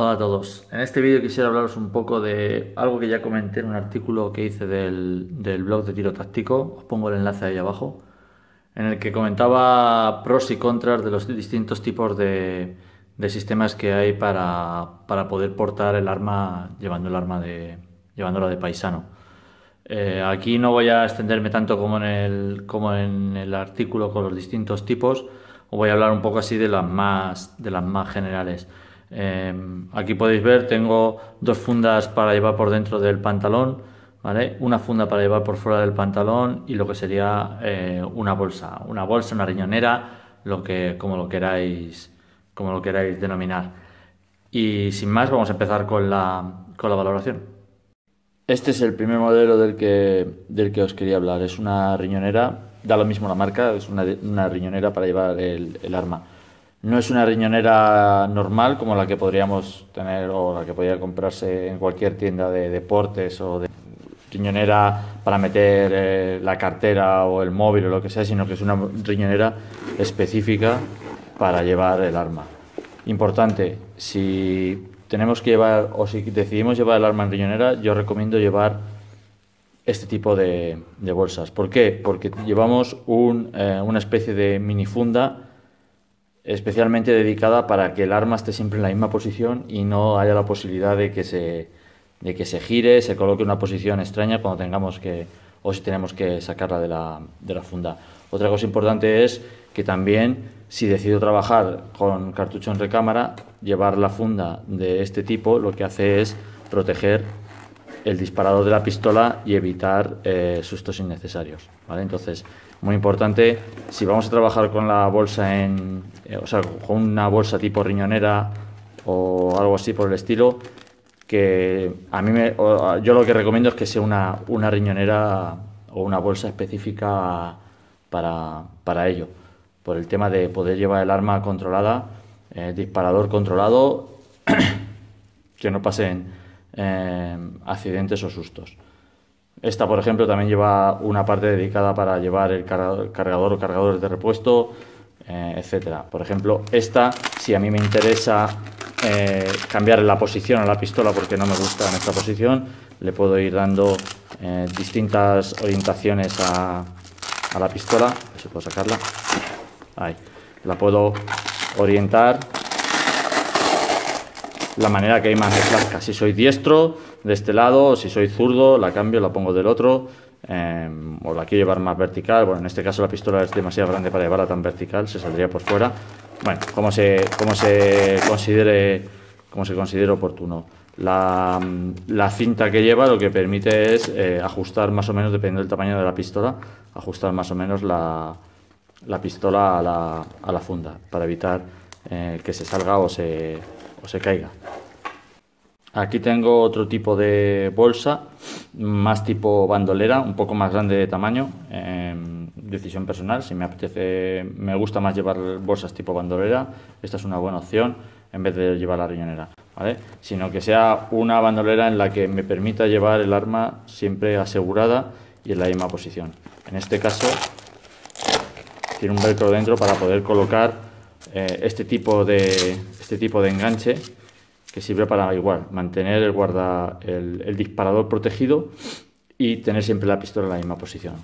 Hola a todos. En este vídeo quisiera hablaros un poco de algo que ya comenté en un artículo que hice del, blog de tiro táctico. Os pongo el enlace ahí abajo. En el que comentaba pros y contras de los distintos tipos de, sistemas que hay para, para, poder portar el arma llevando el arma de, llevándola de paisano. Eh, aquí no voy a extenderme tanto como en, el, como en el artículo con los distintos tipos. Os voy a hablar un poco así de las más, de las más generales. Em, aquí podéis ver, tengo dos fundas para llevar por dentro del pantalón, ¿vale? Una funda para llevar por fuera del pantalón y lo que sería eh, una bolsa, una bolsa, una riñonera, lo que, como lo queráis, como lo queráis denominar. Y sin más, vamos a empezar con la, valoración. Este es el primer modelo del que, os quería hablar. Es una riñonera, da lo mismo la marca, es una, riñonera para llevar el arma. No es una riñonera normal como la que podríamos tener o la que podría comprarse en cualquier tienda de deportes o de riñonera para meter eh, la cartera o el móvil o lo que sea, sino que es una riñonera específica para llevar el arma. Importante, si tenemos que llevar o si decidimos llevar el arma en riñonera, yo recomiendo llevar este tipo de, bolsas. ¿Por qué? Porque llevamos eh, una especie de minifunda especialmente dedicada para que el arma esté siempre en la misma posición y no haya la posibilidad de que se, gire, se coloque en una posición extraña cuando tengamos que, o si tenemos que sacarla de la, funda. Otra cosa importante es que también, si decido trabajar con cartucho en recámara, llevar la funda de este tipo lo que hace es proteger el disparador de la pistola y evitar eh, sustos innecesarios. ¿vale? Entonces, muy importante. Si vamos a trabajar con la bolsa en, eh, o sea, con una bolsa tipo riñonera o algo así por el estilo, que a mí yo lo que recomiendo es que sea una, una riñonera o una bolsa específica para, para ello, por el tema de poder llevar el arma controlada, eh, disparador controlado, que no pasen eh, accidentes o sustos. Esta, por ejemplo, también lleva una parte dedicada para llevar el cargador o cargadores de repuesto, eh, etcétera. Por ejemplo, esta, si a mí me interesa eh, cambiar la posición a la pistola porque no me gusta en esta posición, le puedo ir dando eh, distintas orientaciones a, la pistola. A puedo sacarla. Ahí. La puedo orientar la manera que hay más de Si soy diestro, de este lado, si soy zurdo la cambio, la pongo del otro, em, o la quiero llevar más vertical, bueno, en este caso la pistola es demasiado grande para llevarla tan vertical, se saldría por fuera, bueno, como se, se considere como se considere oportuno. La, cinta que lleva lo que permite es eh, ajustar más o menos, dependiendo del tamaño de la pistola, ajustar más o menos la, pistola a la, funda para evitar eh, que se salga o se, o se caiga. Aquí tengo otro tipo de bolsa, más tipo bandolera, un poco más grande de tamaño. Em, decisión personal, si me apetece, me gusta más llevar bolsas tipo bandolera. Esta es una buena opción en vez de llevar la riñonera, Sino que sea una bandolera en la que me permita llevar el arma siempre asegurada y en la misma posición. En este caso, tiene un velcro dentro para poder colocar eh, este, tipo este tipo de enganche que sirve para igual mantener el, guarda, el, disparador protegido y tener siempre la pistola en la misma posición.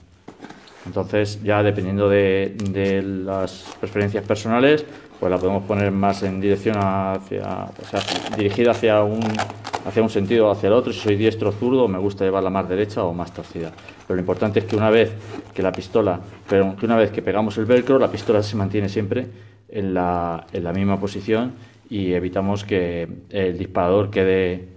Entonces, ya dependiendo de, las preferencias personales, pues la podemos poner más en dirección hacia, o sea, dirigida hacia un, hacia un sentido o hacia el otro. Si soy diestro o zurdo, me gusta llevarla más derecha o más torcida. Pero lo importante es que una vez que la pistola, pero una vez que pegamos el velcro, la pistola se mantiene siempre en la, en la misma posición y evitamos que el disparador quede,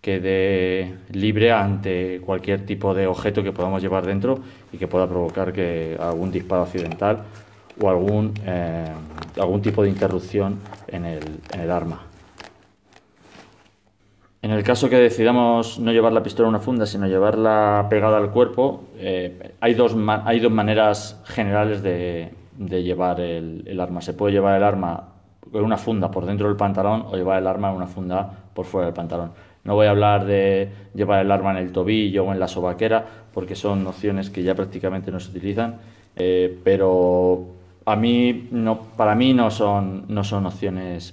quede libre ante cualquier tipo de objeto que podamos llevar dentro y que pueda provocar que algún disparo accidental o algún, eh, algún tipo de interrupción en el, arma. En el caso que decidamos no llevar la pistola a una funda, sino llevarla pegada al cuerpo, eh, hay, dos hay dos maneras generales de, llevar el, arma. Se puede llevar el arma una funda por dentro del pantalón o llevar el arma en una funda por fuera del pantalón. No voy a hablar de llevar el arma en el tobillo o en la sobaquera, porque son opciones que ya prácticamente no se utilizan, eh, pero a mí no, para mí no son, no son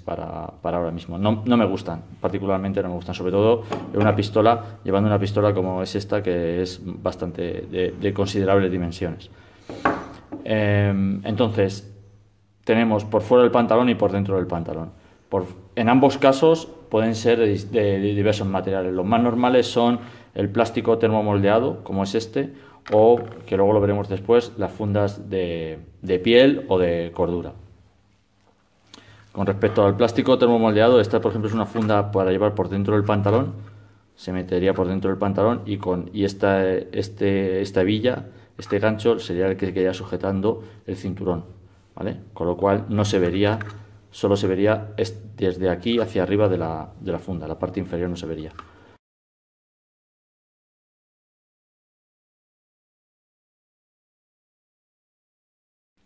para, ahora mismo. No, me gustan, particularmente no me gustan, sobre todo una pistola, llevando una pistola como es esta, que es bastante de, considerables dimensiones. Em, entonces, tenemos por fuera del pantalón y por dentro del pantalón. en ambos casos pueden ser de, diversos materiales. Los más normales son el plástico termomoldeado, como es este, o, que luego lo veremos después, las fundas de, piel o de cordura. Con respecto al plástico termomoldeado, esta por ejemplo es una funda para llevar por dentro del pantalón, se metería por dentro del pantalón y con y esta, este, esta hebilla, este gancho sería el que quedaría sujetando el cinturón. Con lo cual no se vería, solo se vería desde aquí hacia arriba de la, funda, la parte inferior no se vería.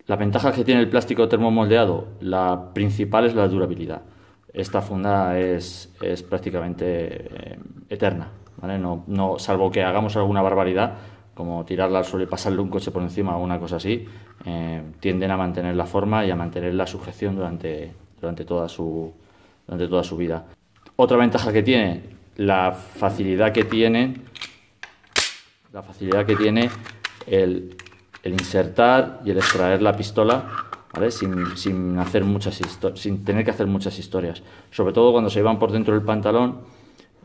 La ventaja que tiene el plástico termomoldeado, la principal es la durabilidad. Esta funda es, prácticamente eh, eterna, ¿vale? no, salvo que hagamos alguna barbaridad, como tirarla al suelo y pasarle un coche por encima o una cosa así, eh, tienden a mantener la forma y a mantener la sujeción durante, durante, toda su, durante toda su vida. Otra ventaja que tiene, la facilidad que tiene, la facilidad que tiene el, insertar y el extraer la pistola Sin, hacer muchas sin tener que hacer muchas historias. Sobre todo cuando se llevan por dentro del pantalón,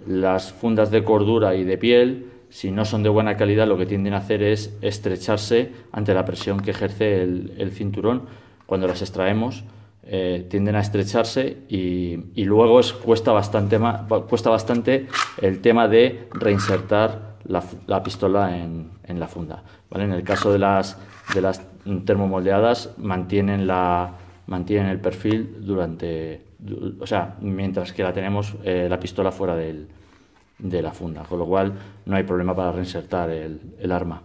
las fundas de cordura y de piel si no son de buena calidad, lo que tienden a hacer es estrecharse ante la presión que ejerce el, cinturón. Cuando las extraemos, eh, tienden a estrecharse y, luego es, cuesta, bastante cuesta bastante el tema de reinsertar la, pistola en, la funda. En el caso de las, de las termomoldeadas, mantienen, la, mantienen el perfil durante, o sea, mientras que la tenemos eh, la pistola fuera del, de la funda, con lo cual no hay problema para reinsertar el, arma.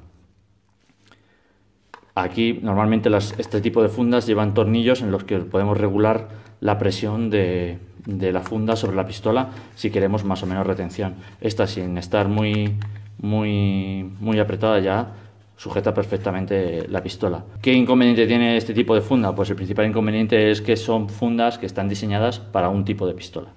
Aquí normalmente este tipo de fundas llevan tornillos en los que podemos regular la presión de, de, la funda sobre la pistola si queremos más o menos retención. Esta sin estar muy, muy, muy apretada ya sujeta perfectamente la pistola. ¿Qué inconveniente tiene este tipo de funda? Pues el principal inconveniente es que son fundas que están diseñadas para un tipo de pistola.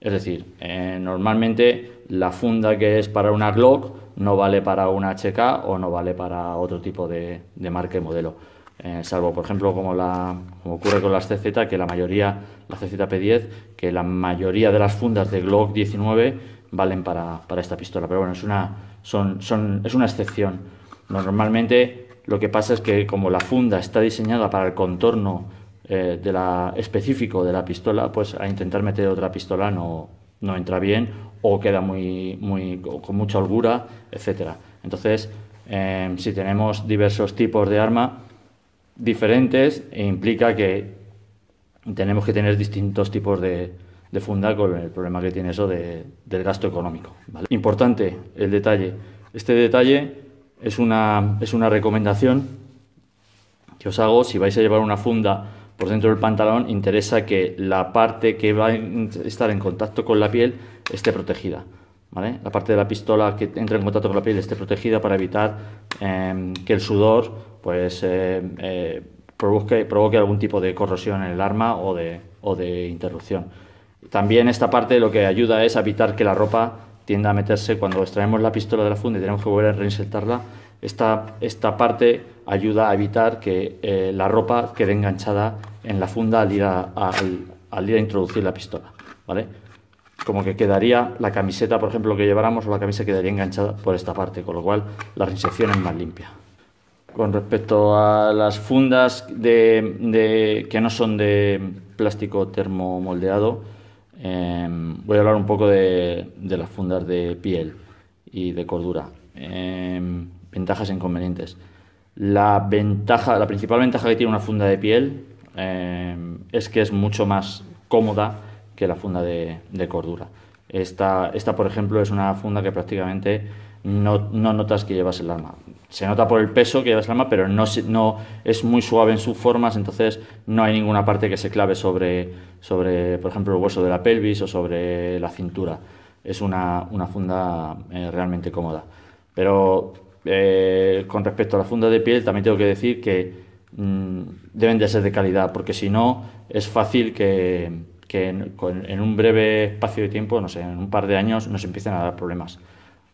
Es decir, eh, normalmente la funda que es para una Glock no vale para una HK o no vale para otro tipo de, marca y modelo. Eh, salvo, por ejemplo, como, ocurre con las CZ, que la mayoría, la CZP10, que la mayoría de las fundas de Glock 19 valen para, esta pistola. Pero bueno, es una, es una excepción. Normalmente lo que pasa es que como la funda está diseñada para el contorno eh, de la, específico de la pistola, pues a intentar meter otra pistola no, no entra bien o queda muy, muy, con mucha holgura, etc. Entonces, em, si tenemos diversos tipos de arma diferentes, implica que tenemos que tener distintos tipos de, funda con el problema que tiene eso del gasto económico. Importante el detalle. Este detalle es una, es una recomendación que os hago si vais a llevar una funda por dentro del pantalón, interesa que la parte que va a estar en contacto con la piel esté protegida. La parte de la pistola que entra en contacto con la piel esté protegida para evitar em, que el sudor pues, eh, eh, provoque, algún tipo de corrosión en el arma o de, o de interrupción. También esta parte lo que ayuda es evitar que la ropa tienda a meterse cuando extraemos la pistola de la funda y tenemos que volver a reinsertarla esta, parte ayuda a evitar que eh, la ropa quede enganchada en la funda al ir a, introducir la pistola, ¿vale? como que quedaría la camiseta, por ejemplo, que lleváramos o la camisa quedaría enganchada por esta parte, con lo cual la reinserción es más limpia. Con respecto a las fundas de, que no son de plástico termomoldeado, em, voy a hablar un poco de, las fundas de piel y de cordura. Em, ventajas e inconvenientes. La, ventaja, la principal ventaja que tiene una funda de piel eh, es que es mucho más cómoda que la funda de, cordura. Esta, por ejemplo, es una funda que prácticamente no, notas que llevas el arma. Se nota por el peso que llevas el arma, pero no, no es muy suave en sus formas, entonces no hay ninguna parte que se clave sobre, sobre por ejemplo, el hueso de la pelvis o sobre la cintura. Es una, funda eh, realmente cómoda. Pero eh, con respecto a la funda de piel, también tengo que decir que mm, deben de ser de calidad, porque si no, es fácil que, en, un breve espacio de tiempo, no sé, en un par de años, nos empiecen a dar problemas.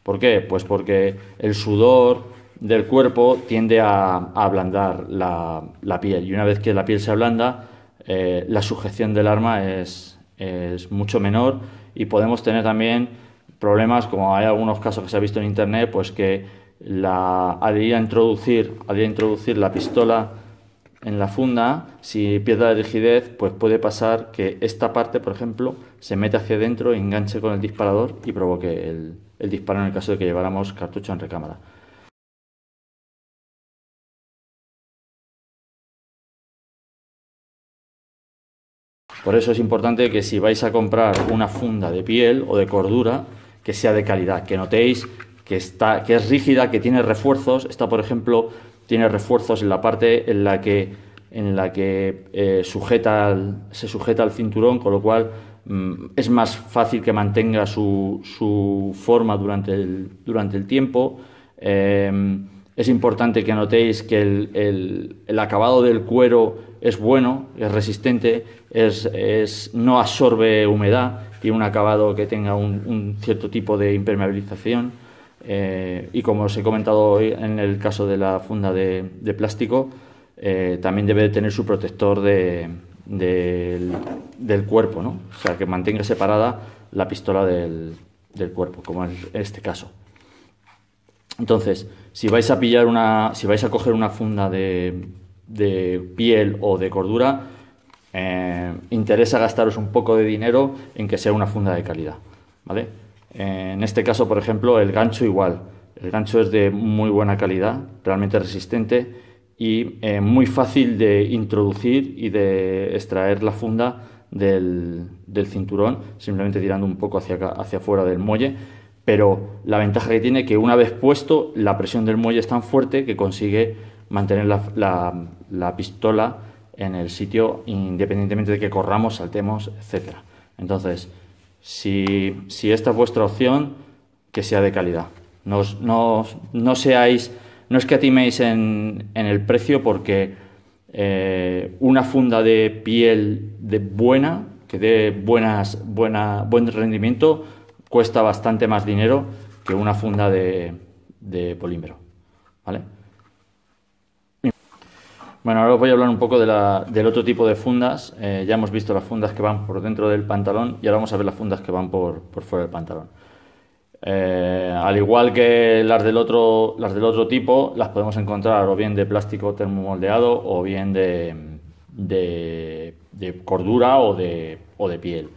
¿Por qué? Pues porque el sudor del cuerpo tiende a, ablandar la, piel y una vez que la piel se ablanda, eh, la sujeción del arma es, es mucho menor y podemos tener también problemas como hay algunos casos que se ha visto en internet, pues que la, haría introducir, introducir la pistola en la funda, si pierde de rigidez, pues puede pasar que esta parte, por ejemplo, se mete hacia adentro, enganche con el disparador y provoque el, el disparo en el caso de que lleváramos cartucho en recámara. Por eso es importante que si vais a comprar una funda de piel o de cordura, que sea de calidad, que notéis que, es rígida, que tiene refuerzos. Esta, por ejemplo, tiene refuerzos en la parte en la que, eh, se sujeta al cinturón, con lo cual mm, es más fácil que mantenga su, forma durante el, tiempo. Em, es importante que notéis que el, acabado del cuero es bueno, es resistente, no absorbe humedad, tiene un acabado que tenga un cierto tipo de impermeabilización. Eh, y como os he comentado hoy en el caso de la funda de, plástico, eh, también debe tener su protector del, cuerpo, ¿no? O sea, que mantenga separada la pistola del, cuerpo, como en este caso. Entonces, si vais a pillar una, si vais a coger una funda de, de piel o de cordura, eh, interesa gastaros un poco de dinero en que sea una funda de calidad, ¿vale? En este caso, por ejemplo, el gancho igual. El gancho es de muy buena calidad, realmente resistente y eh, muy fácil de introducir y de extraer la funda del, cinturón, simplemente tirando un poco hacia, afuera del muelle. Pero la ventaja que tiene es que una vez puesto, la presión del muelle es tan fuerte que consigue mantener la, pistola en el sitio independientemente de que corramos, saltemos, etc. Entonces, si, esta es vuestra opción, que sea de calidad. No, no, no seáis, no escatiméis en, en el precio porque eh, una funda de piel de buena, que dé buenas, buena, buen rendimiento, cuesta bastante más dinero que una funda de, de polímero. ¿Vale? Bueno, ahora os voy a hablar un poco del otro tipo de fundas. Eh, ya hemos visto las fundas que van por dentro del pantalón y ahora vamos a ver las fundas que van por, por fuera del pantalón. Eh, al igual que las del, otro, las del otro tipo, las podemos encontrar o bien de plástico termomoldeado o bien de, cordura o de, o de piel.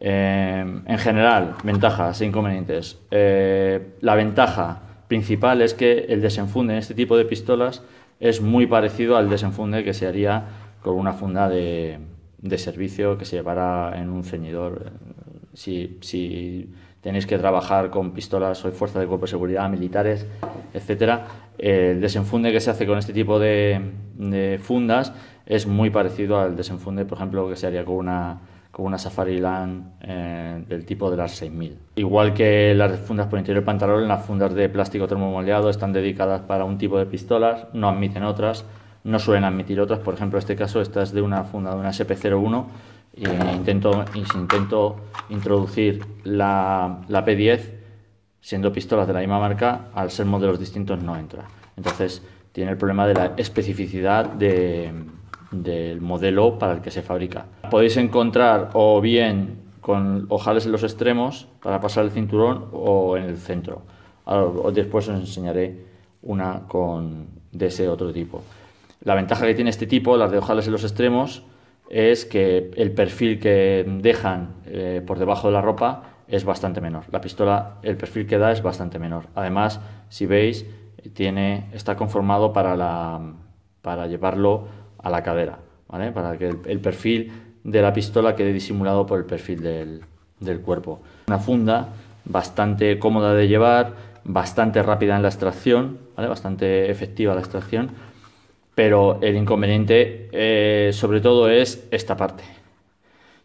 Eh, en general, ventajas e inconvenientes. la ventaja principal es que el desenfunde en este tipo de pistolas es muy parecido al desenfunde que se haría con una funda de, servicio que se llevara en un ceñidor. Si, tenéis que trabajar con pistolas o fuerzas de cuerpo de seguridad, militares, etc. el desenfunde que se hace con este tipo de, de fundas es muy parecido al desenfunde, por ejemplo, que se haría con una con una Safari Land eh, del tipo de las 6000. Igual que las fundas por interior del pantalón, las fundas de plástico termomoleado están dedicadas para un tipo de pistolas, no admiten otras, no suelen admitir otras. Por ejemplo, en este caso esta es de una funda de una SP01 y intento, intento introducir la, la P10 siendo pistolas de la misma marca, al ser modelos distintos no entra. Entonces tiene el problema de la especificidad de, del modelo para el que se fabrica. Podéis encontrar o bien con ojales en los extremos para pasar el cinturón o en el centro. Ahora, después os enseñaré una con, de ese otro tipo. La ventaja que tiene este tipo, las de ojales en los extremos, es que el perfil que dejan eh, por debajo de la ropa es bastante menor. La pistola, el perfil que da es bastante menor. Además, si veis, está conformado para, para llevarlo a la cadera, ¿vale? Para que el, perfil de la pistola quede disimulado por el perfil del, cuerpo. Una funda bastante cómoda de llevar, bastante rápida en la extracción, bastante efectiva la extracción, pero el inconveniente eh, sobre todo es esta parte.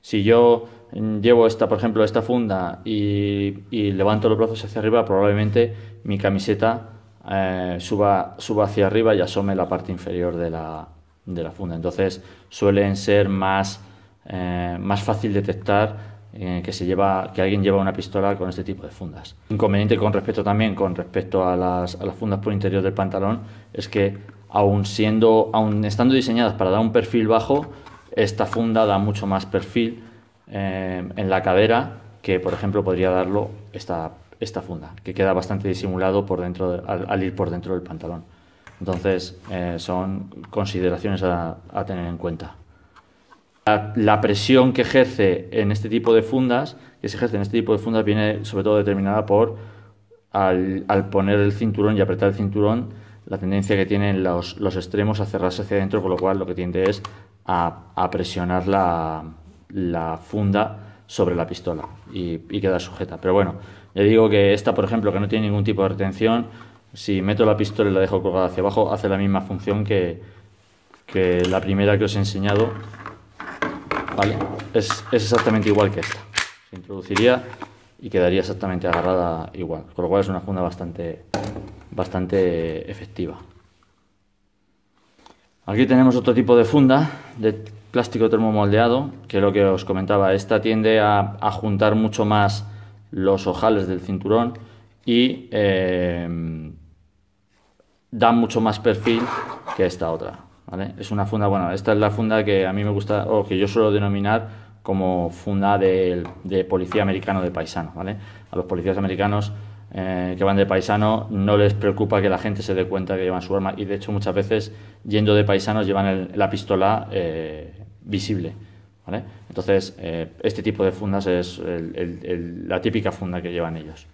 Si yo mm, llevo esta, por ejemplo, esta funda y, levanto los brazos hacia arriba, probablemente mi camiseta eh, suba, suba hacia arriba y asome la parte inferior de la, de la funda. Entonces suelen ser más, eh, fácil detectar eh, que, que alguien lleva una pistola con este tipo de fundas. Inconveniente con respecto también, con respecto a las, fundas por interior del pantalón, es que aún siendo, estando diseñadas para dar un perfil bajo, esta funda da mucho más perfil eh, en la cadera que, por ejemplo, podría darlo esta, funda, que queda bastante disimulado por dentro al ir por dentro del pantalón. Entonces, eh, son consideraciones a, tener en cuenta. La, presión que ejerce en este tipo de fundas, que se ejerce en este tipo de fundas, viene sobre todo determinada por al, poner el cinturón y apretar el cinturón, la tendencia que tienen los, extremos a cerrarse hacia adentro, con lo cual lo que tiende es a, presionar la, funda sobre la pistola y, quedar sujeta. Pero bueno, ya digo que esta, por ejemplo, que no tiene ningún tipo de retención, si meto la pistola y la dejo colgada hacia abajo, hace la misma función que, la primera que os he enseñado. ¿Vale? Es, exactamente igual que esta. Se introduciría y quedaría exactamente agarrada igual. Con lo cual es una funda bastante, bastante efectiva. Aquí tenemos otro tipo de funda de plástico termomoldeado, que es lo que os comentaba. Esta tiende a, juntar mucho más los ojales del cinturón y eh, da mucho más perfil que esta otra. Es una funda, bueno, esta es la funda que a mí me gusta, o que yo suelo denominar como funda de, policía americano de paisano. A los policías americanos eh, que van de paisano no les preocupa que la gente se dé cuenta que llevan su arma y de hecho muchas veces yendo de paisano llevan la pistola eh, visible. Entonces, eh, este tipo de fundas es la típica funda que llevan ellos.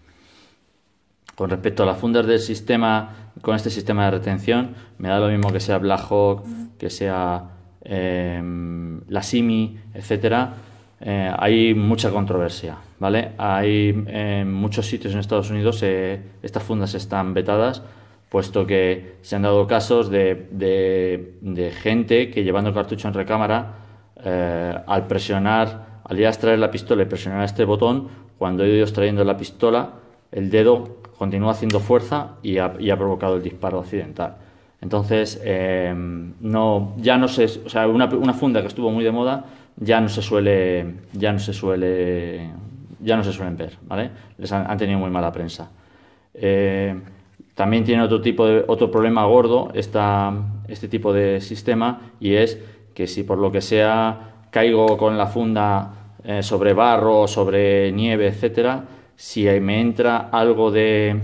Con respecto a las fundas del sistema, con este sistema de retención, me da lo mismo que sea Blackhawk, que sea em, la Simi, etcétera. Eh, hay mucha controversia, ¿vale? Hay en muchos sitios en Estados Unidos eh, estas fundas están vetadas, puesto que se han dado casos de, gente que llevando el cartucho en recámara, eh, al presionar, al ir a extraer la pistola y presionar este botón, cuando ellos trayendo la pistola, el dedo continúa haciendo fuerza y ha, provocado el disparo accidental. Entonces, eh, no, ya no se, sea, una, funda que estuvo muy de moda ya no se suele, ya no se suele, ya no se suelen ver, ¿vale? Les han, tenido muy mala prensa. Eh, también tiene otro tipo de, otro problema gordo esta, este tipo de sistema y es que si por lo que sea caigo con la funda eh, sobre barro, sobre nieve, etcétera, si me entra algo de,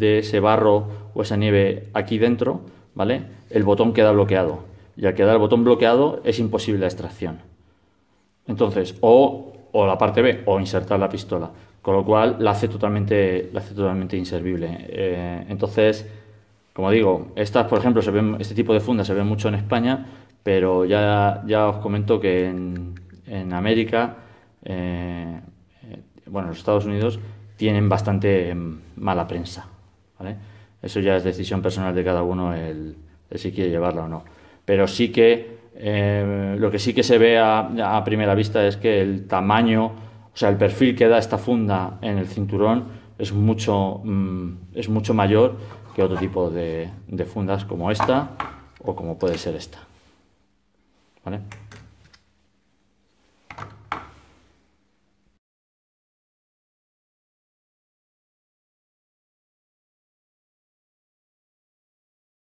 ese barro o esa nieve aquí dentro, ¿vale? El botón queda bloqueado. Y al quedar el botón bloqueado es imposible la extracción. Entonces, o, o la parte B, o insertar la pistola. Con lo cual la hace totalmente, la hace totalmente inservible. Eh, entonces, como digo, estas, por ejemplo, se este tipo de fundas se ven mucho en España, pero ya, os comento que en, América, eh, eh, bueno, en los Estados Unidos, tienen bastante em, mala prensa. ¿vale? Eso ya es decisión personal de cada uno el, si quiere llevarla o no. Pero sí que em, lo que sí que se ve a, primera vista es que el tamaño, o sea, el perfil que da esta funda en el cinturón es mucho, mm, es mucho mayor que otro tipo de, fundas como esta o como puede ser esta. ¿Vale?